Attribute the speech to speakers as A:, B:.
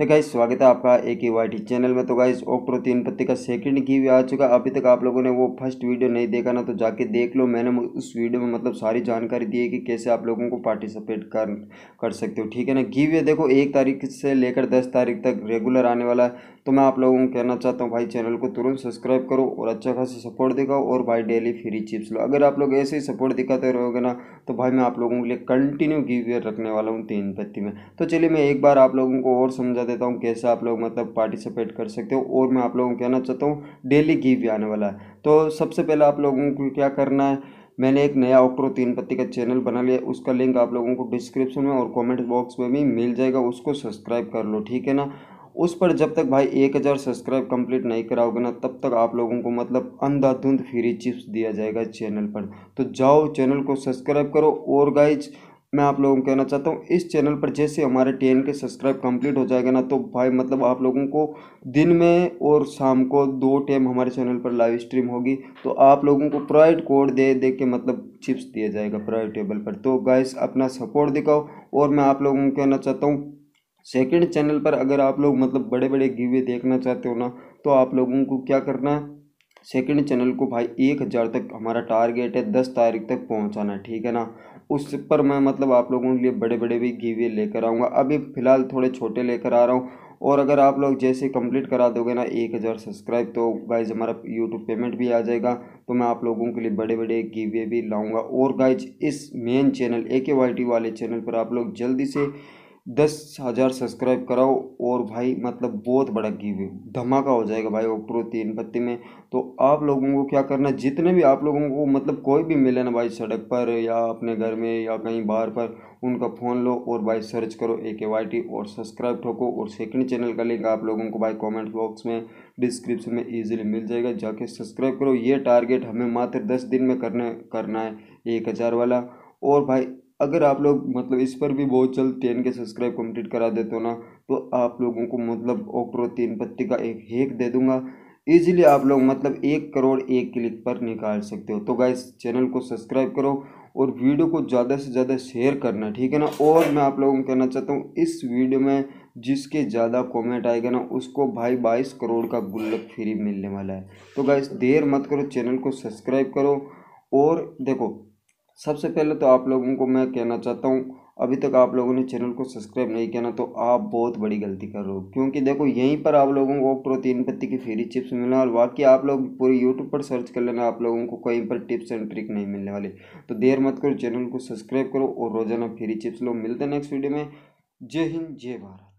A: है गाइस स्वागत है आपका ए के वाई टी चैनल में तो गाइस ऑक्ट्रो तीन पत्ती का सेकंड की भी आ चुका अभी तक आप लोगों ने वो फर्स्ट वीडियो नहीं देखा ना तो जाके देख लो मैंने उस वीडियो में मतलब सारी जानकारी दी है कि कैसे आप लोगों को पार्टिसिपेट कर कर सकते हो ठीक है ना गिव देखो एक तारीख से लेकर दस तारीख तक रेगुलर आने वाला है तो मैं आप लोगों को कहना चाहता हूँ भाई चैनल को तुरंत सब्सक्राइब करो और अच्छा खासा सपोर्ट दिखाओ और भाई डेली फ्री चिप्स लो अगर आप लोग ऐसे ही सपोर्ट दिखाते रहोगे ना तो भाई मैं आप लोगों के लिए कंटिन्यू गिव रखने वाला हूँ तीन पत्ती में तो चलिए मैं एक बार आप लोगों को और समझा देता हूँ कैसे आप लोग मतलब पार्टिसिपेट कर सकते हो और मैं आप लोगों को कहना चाहता हूँ डेली गिव भी आने वाला है तो सबसे पहले आप लोगों को क्या करना है मैंने एक नया ऑक्ट्रो तीन पत्ती का चैनल बना लिया उसका लिंक आप लोगों को डिस्क्रिप्शन में और कमेंट बॉक्स में भी मिल जाएगा उसको सब्सक्राइब कर लो ठीक है ना उस पर जब तक भाई एक हज़ार सब्सक्राइब कंप्लीट नहीं कराओगे ना तब तक आप लोगों को मतलब अंधाधुंध फ्री चिप्स दिया जाएगा चैनल पर तो जाओ चैनल को सब्सक्राइब करो और गाइज मैं आप लोगों को कहना चाहता हूँ इस चैनल पर जैसे हमारे टेन के सब्सक्राइब कंप्लीट हो जाएगा ना तो भाई मतलब आप लोगों को दिन में और शाम को दो टाइम हमारे चैनल पर लाइव स्ट्रीम होगी तो आप लोगों को प्राइड कोड दे दे के मतलब चिप्स दिया जाएगा प्राइड टेबल पर तो गाइस अपना सपोर्ट दिखाओ और मैं आप लोगों को कहना चाहता हूँ सेकेंड चैनल पर अगर आप लोग मतलब बड़े बड़े गिवे देखना चाहते हो ना तो आप लोगों को क्या करना है सेकंड चैनल को भाई एक हज़ार तक हमारा टारगेट है दस तारीख तक पहुंचाना ठीक है ना उस पर मैं मतलब आप लोगों के लिए बड़े बड़े भी गिवे लेकर आऊँगा अभी फ़िलहाल थोड़े छोटे लेकर आ रहा हूँ और अगर आप लोग जैसे कंप्लीट करा दोगे ना एक हज़ार सब्सक्राइब तो गाइज हमारा यूट्यूब पेमेंट भी आ जाएगा तो मैं आप लोगों के लिए बड़े बड़े गिवे भी लाऊँगा और गाइज इस मेन चैनल ए के वाई टी वाले चैनल पर आप लोग जल्दी से दस हज़ार सब्सक्राइब कराओ और भाई मतलब बहुत बड़ा गिव धमाका हो जाएगा भाई ओप्रो तीन पत्ती में तो आप लोगों को क्या करना जितने भी आप लोगों को मतलब कोई भी मिले ना भाई सड़क पर या अपने घर में या कहीं बाहर पर उनका फ़ोन लो और भाई सर्च करो ए के वाई टी और सब्सक्राइब ठोको और सेकंड चैनल का लिंक आप लोगों को भाई कमेंट बॉक्स में डिस्क्रिप्शन में इजीली मिल जाएगा जाके सब्सक्राइब करो ये टारगेट हमें मात्र दस दिन में करने करना है एक हज़ार वाला और भाई अगर आप लोग मतलब इस पर भी बहुत जल्द टेन के सब्सक्राइब कंप्लीट करा देते हो ना तो आप लोगों को मतलब ओक्रो तीन पत्ती का एक हेक दे दूंगा इजीली आप लोग मतलब एक करोड़ एक क्लिक पर निकाल सकते हो तो गाइस चैनल को सब्सक्राइब करो और वीडियो को ज़्यादा से ज़्यादा शेयर करना ठीक है ना और मैं आप लोगों को कहना चाहता हूँ इस वीडियो में जिसके ज़्यादा कमेंट आएगा ना उसको भाई बाईस करोड़ का गुल्लक फ्री मिलने वाला है तो गाइस देर मत करो चैनल को सब्सक्राइब करो और देखो सबसे पहले तो आप लोगों को मैं कहना चाहता हूँ अभी तक आप लोगों ने चैनल को सब्सक्राइब नहीं किया ना तो आप बहुत बड़ी गलती कर रहे हो क्योंकि देखो यहीं पर आप लोगों को प्रोटीन पत्ती की फ्री चिप्स मिलने और बाकी आप लोग पूरे यूट्यूब पर सर्च कर लेना आप लोगों को कहीं पर टिप्स एंड ट्रिक नहीं मिलने वाले तो देर मत करो चैनल को सब्सक्राइब करो और रोजाना फ्री चिप्स लो मिलते हैं नेक्स्ट वीडियो में जय हिंद जय भारत